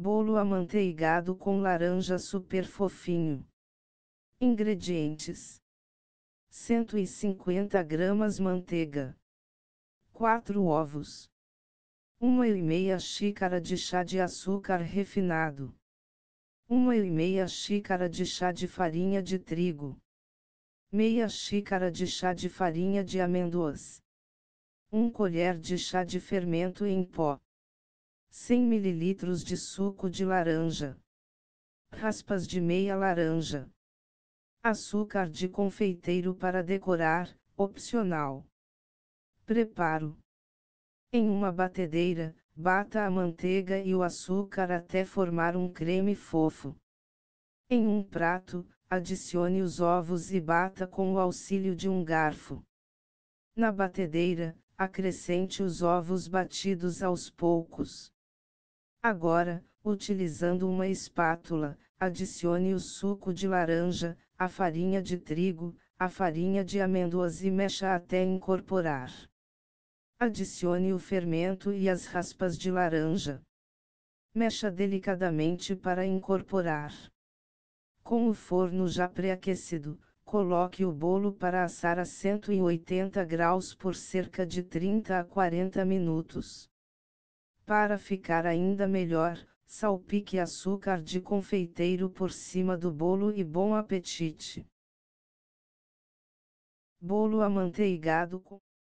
Bolo amanteigado com laranja super fofinho. Ingredientes: 150 gramas manteiga, 4 ovos, 1 e meia xícara de chá de açúcar refinado, 1 e meia xícara de chá de farinha de trigo, meia xícara de chá de farinha de amêndoas, 1 colher de chá de fermento em pó. 100 ml de suco de laranja, raspas de meia laranja, açúcar de confeiteiro para decorar, opcional. Preparo: em uma batedeira, bata a manteiga e o açúcar até formar um creme fofo. Em um prato, adicione os ovos e bata com o auxílio de um garfo. Na batedeira, acrescente os ovos batidos aos poucos. Agora, utilizando uma espátula, adicione o suco de laranja, a farinha de trigo, a farinha de amêndoas e mexa até incorporar. Adicione o fermento e as raspas de laranja. Mexa delicadamente para incorporar. Com o forno já pré-aquecido, coloque o bolo para assar a 180 graus por cerca de 30 a 40 minutos. Para ficar ainda melhor, salpique açúcar de confeiteiro por cima do bolo e bom apetite! Bolo amanteigado com